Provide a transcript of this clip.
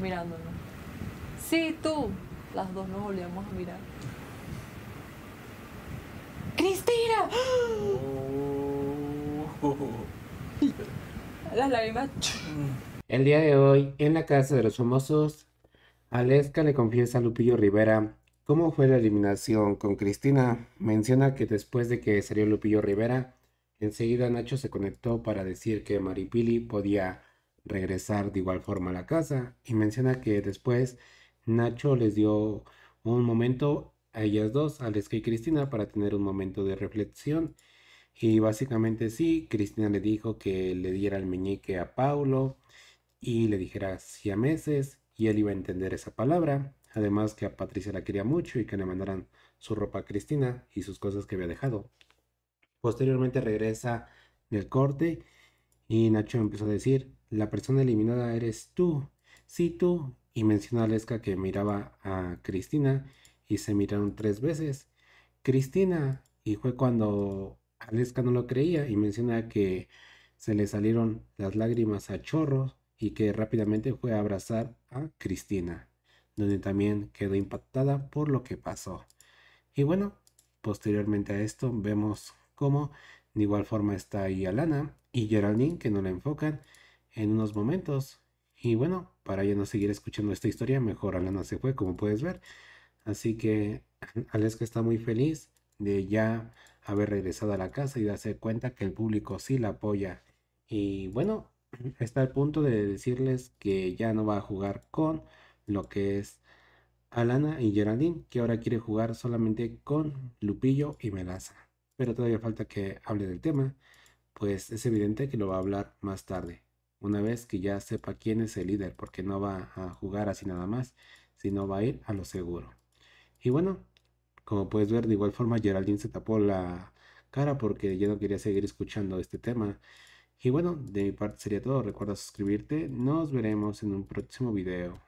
mirándonos. Sí, tú. Las dos nos volvíamos a mirar. ¡Cristina! Oh. Las lágrimas. El día de hoy, en la casa de los famosos, Aleska le confiesa a Lupillo Rivera cómo fue la eliminación con Cristina. Menciona que después de que salió Lupillo Rivera, enseguida Nacho se conectó para decir que Maripili podía regresar de igual forma a la casa y menciona que después Nacho les dio un momento a ellas dos, a Leska y Cristina, para tener un momento de reflexión. Y básicamente sí, Cristina le dijo que le diera el meñique a Paulo y le dijera si a meses y él iba a entender esa palabra. Además que a Patricia la quería mucho y que le mandaran su ropa a Cristina y sus cosas que había dejado. Posteriormente regresa del corte y Nacho empezó a decir, la persona eliminada eres tú, sí tú. Y menciona a Lesca que miraba a Cristina y se miraron tres veces. Cristina, y fue cuando Aleska no lo creía y menciona que se le salieron las lágrimas a chorros y que rápidamente fue a abrazar a Cristina, donde también quedó impactada por lo que pasó. Y bueno, posteriormente a esto vemos cómo de igual forma está ahí Alana y Geraldine que no la enfocan en unos momentos. Y bueno, para ya no seguir escuchando esta historia, mejor Alana se fue, como puedes ver. Así que Aleska está muy feliz de ya haber regresado a la casa y darse cuenta que el público sí la apoya. Y bueno, está al punto de decirles que ya no va a jugar con lo que es Alana y Geraldine, que ahora quiere jugar solamente con Lupillo y Melaza pero todavía falta que hable del tema, pues es evidente que lo va a hablar más tarde, una vez que ya sepa quién es el líder, porque no va a jugar así nada más, sino va a ir a lo seguro. Y bueno, como puedes ver, de igual forma Geraldine se tapó la cara porque ya no quería seguir escuchando este tema. Y bueno, de mi parte sería todo. Recuerda suscribirte. Nos veremos en un próximo video.